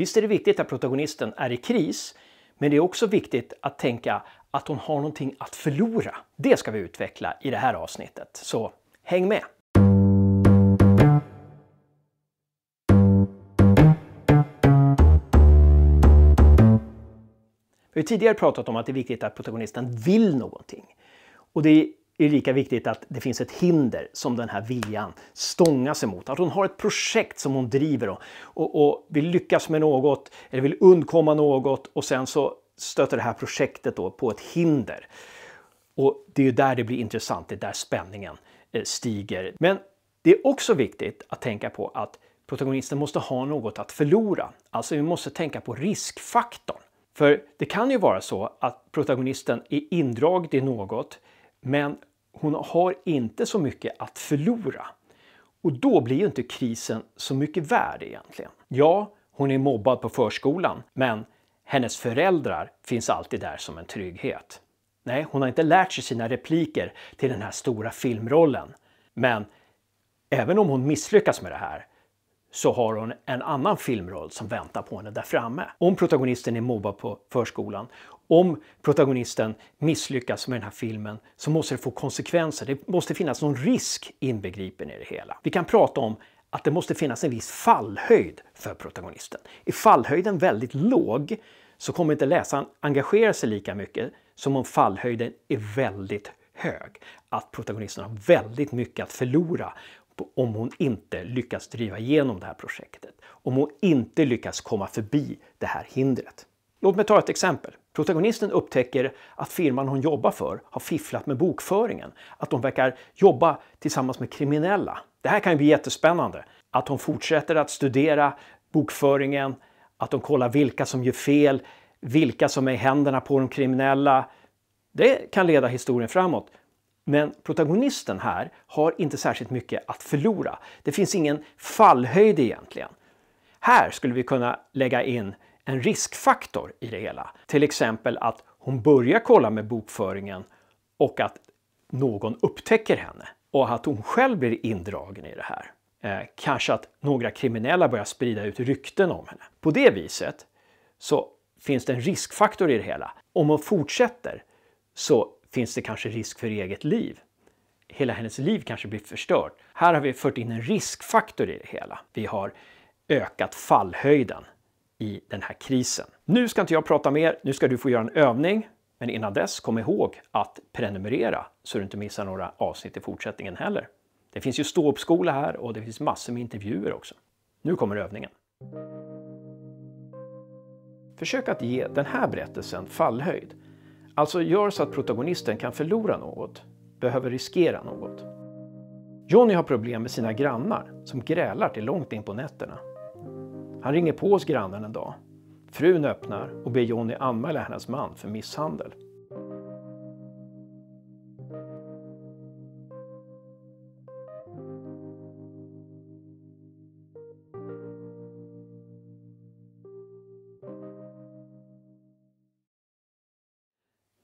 Visst är det viktigt att protagonisten är i kris, men det är också viktigt att tänka att hon har någonting att förlora. Det ska vi utveckla i det här avsnittet, så häng med! Vi har tidigare pratat om att det är viktigt att protagonisten vill någonting. Och det är det lika viktigt att det finns ett hinder som den här viljan stångas emot. Att hon har ett projekt som hon driver och, och, och vill lyckas med något eller vill undkomma något och sen så stöter det här projektet då på ett hinder. Och det är ju där det blir intressant, det är där spänningen eh, stiger. Men det är också viktigt att tänka på att protagonisten måste ha något att förlora. Alltså vi måste tänka på riskfaktorn. För det kan ju vara så att protagonisten är indragd i något men hon har inte så mycket att förlora. Och då blir ju inte krisen så mycket värd egentligen. Ja, hon är mobbad på förskolan, men hennes föräldrar finns alltid där som en trygghet. Nej, hon har inte lärt sig sina repliker till den här stora filmrollen. Men även om hon misslyckas med det här så har hon en annan filmroll som väntar på henne där framme. Om protagonisten är mobbad på förskolan, om protagonisten misslyckas med den här filmen så måste det få konsekvenser. Det måste finnas någon risk inbegripen i det hela. Vi kan prata om att det måste finnas en viss fallhöjd för protagonisten. Är fallhöjden väldigt låg så kommer inte läsaren engagera sig lika mycket som om fallhöjden är väldigt hög. Att protagonisten har väldigt mycket att förlora om hon inte lyckas driva igenom det här projektet. Om hon inte lyckas komma förbi det här hindret. Låt mig ta ett exempel. Protagonisten upptäcker att firman hon jobbar för har fifflat med bokföringen. Att de verkar jobba tillsammans med kriminella. Det här kan ju bli jättespännande. Att hon fortsätter att studera bokföringen, att de kollar vilka som gör fel, vilka som är i händerna på de kriminella. Det kan leda historien framåt. Men protagonisten här har inte särskilt mycket att förlora. Det finns ingen fallhöjd egentligen. Här skulle vi kunna lägga in en riskfaktor i det hela. Till exempel att hon börjar kolla med bokföringen och att någon upptäcker henne och att hon själv blir indragen i det här. Eh, kanske att några kriminella börjar sprida ut rykten om henne. På det viset så finns det en riskfaktor i det hela. Om hon fortsätter så finns det kanske risk för eget liv. Hela hennes liv kanske blir förstört. Här har vi fört in en riskfaktor i det hela. Vi har ökat fallhöjden i den här krisen. Nu ska inte jag prata mer, nu ska du få göra en övning. Men innan dess, kom ihåg att prenumerera så du inte missar några avsnitt i fortsättningen heller. Det finns ju ståuppskola här och det finns massor med intervjuer också. Nu kommer övningen. Försök att ge den här berättelsen fallhöjd. Alltså gör så att protagonisten kan förlora något, behöver riskera något. Johnny har problem med sina grannar som grälar till långt in på nätterna. Han ringer på hos grannen en dag. Frun öppnar och ber Johnny anmäla hennes man för misshandel.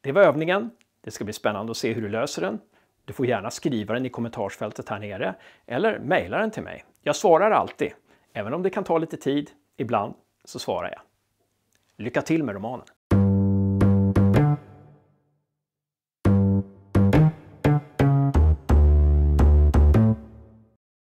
Det var övningen. Det ska bli spännande att se hur du löser den. Du får gärna skriva den i kommentarsfältet här nere eller mejla den till mig. Jag svarar alltid. Även om det kan ta lite tid, ibland, så svarar jag. Lycka till med romanen!